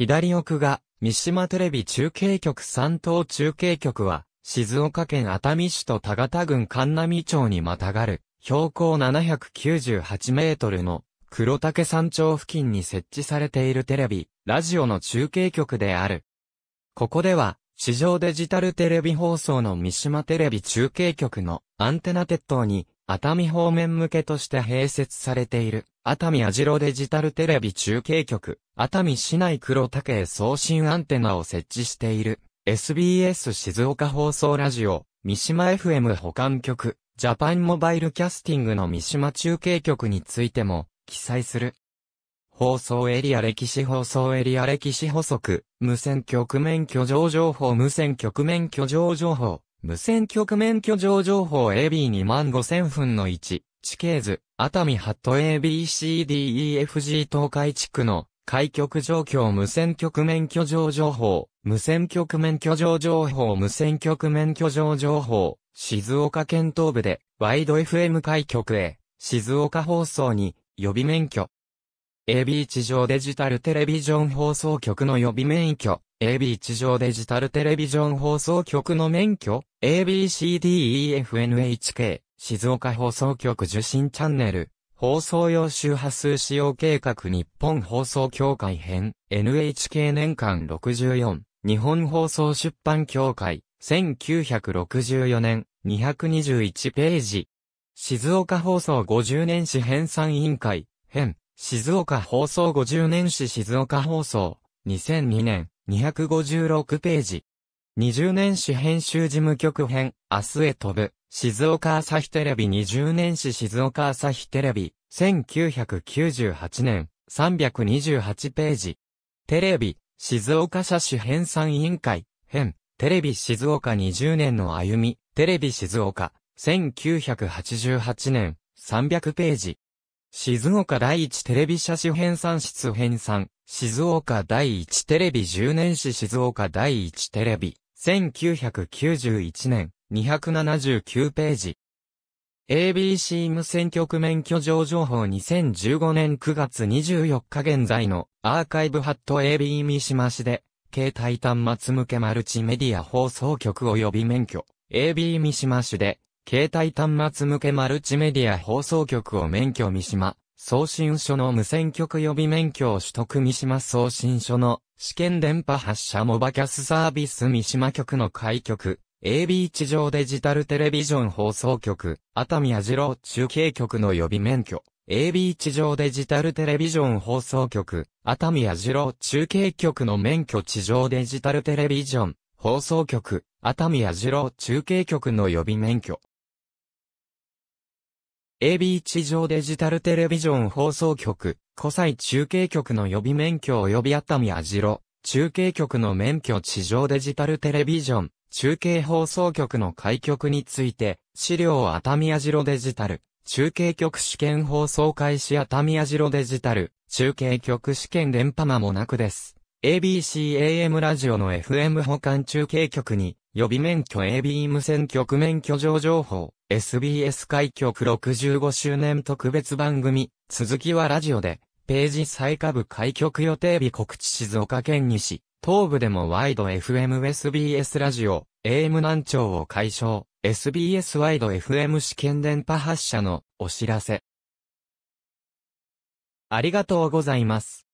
左奥が、三島テレビ中継局三島中継局は、静岡県熱海市と田形郡神美町にまたがる、標高798メートルの黒竹山頂付近に設置されているテレビ、ラジオの中継局である。ここでは、市場デジタルテレビ放送の三島テレビ中継局のアンテナ鉄塔に熱海方面向けとして併設されている、熱海ジ代デジタルテレビ中継局、熱海市内黒竹へ送信アンテナを設置している、SBS 静岡放送ラジオ、三島 FM 保管局、ジャパンモバイルキャスティングの三島中継局についても、記載する。放送エリア歴史放送エリア歴史補足、無線局面居上情報無線局面居上情報、無線局免許上情報 AB2 万5000分の1、地形図、熱海ハット ABCDEFG 東海地区の開局状況無線局免許上情報、無線局免許上情報無線局免許上情報、静岡県東部でワイド FM 開局へ、静岡放送に予備免許。AB 地上デジタルテレビジョン放送局の予備免許。a b 地上デジタルテレビジョン放送局の免許 ABCDEFNHK 静岡放送局受信チャンネル放送用周波数使用計画日本放送協会編 NHK 年間64日本放送出版協会1964年221ページ静岡放送50年史編纂委員会編静岡放送50年史静岡放送2002年256ページ。20年史編集事務局編、明日へ飛ぶ、静岡朝日テレビ20年史静岡朝日テレビ、1998年、328ページ。テレビ、静岡社史編纂委員会、編、テレビ静岡20年の歩み、テレビ静岡、1988年、300ページ。静岡第一テレビ社史編纂室編纂、静岡第一テレビ10年史静岡第一テレビ1991年279ページ ABC 無線局免許上情報2015年9月24日現在のアーカイブハット AB 三島市で携帯端末向けマルチメディア放送局及び免許 AB 三島市で携帯端末向けマルチメディア放送局を免許三島送信所の無線局予備免許を取得三島送信所の試験電波発射モバキャスサービス三島局の開局 AB 地上デジタルテレビジョン放送局熱海矢郎中継局の予備免許 AB 地上デジタルテレビジョン放送局、熱海矢次郎中継局の免許地上デジタルテレビジョン、放送局、熱海矢次郎中継局の予備免許、AB 地上デジタルテレビジョン放送局、古西中継局の予備免許及び熱海網代、中継局の免許地上デジタルテレビジョン、中継放送局の開局について、資料熱海網代デジタル、中継局試験放送開始熱海網代デジタル、中継局試験連覇間もなくです。ABCAM ラジオの FM 保管中継局に、予備免許 A b 無線局免許上情報、SBS 開局65周年特別番組、続きはラジオで、ページ最下部開局予定日告知静岡県西、東部でもワイド FMSBS ラジオ、AM 南朝を解消、SBS ワイド FM 試験電波発射のお知らせ。ありがとうございます。